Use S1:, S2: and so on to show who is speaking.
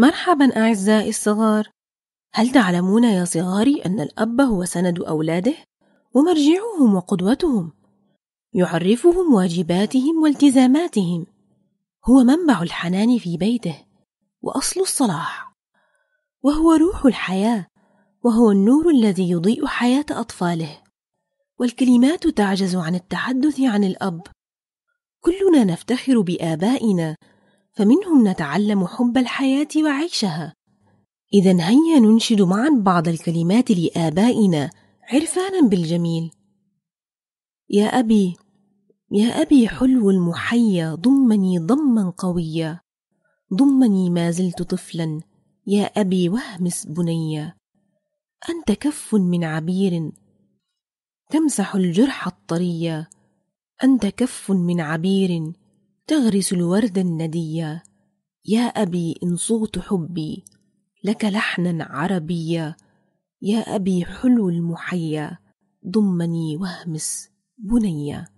S1: مرحبا أعزائي الصغار هل تعلمون يا صغاري أن الأب هو سند أولاده ومرجعهم وقدوتهم يعرفهم واجباتهم والتزاماتهم هو منبع الحنان في بيته وأصل الصلاح وهو روح الحياة وهو النور الذي يضيء حياة أطفاله والكلمات تعجز عن التحدث عن الأب كلنا نفتخر بآبائنا فمنهم نتعلم حب الحياة وعيشها إذا هيا ننشد معا بعض الكلمات لآبائنا عرفانا بالجميل يا أبي يا أبي حلو المحيا ضمني ضما قويا ضمني ما زلت طفلا يا أبي واهمس بنيا أنت كف من عبير تمسح الجرح الطريا، أنت كف من عبير تغرس الورد الندية يا أبي إن صوت حبي لك لحنا عربيا يا أبي حلو المحيا ضمني واهمس بنيا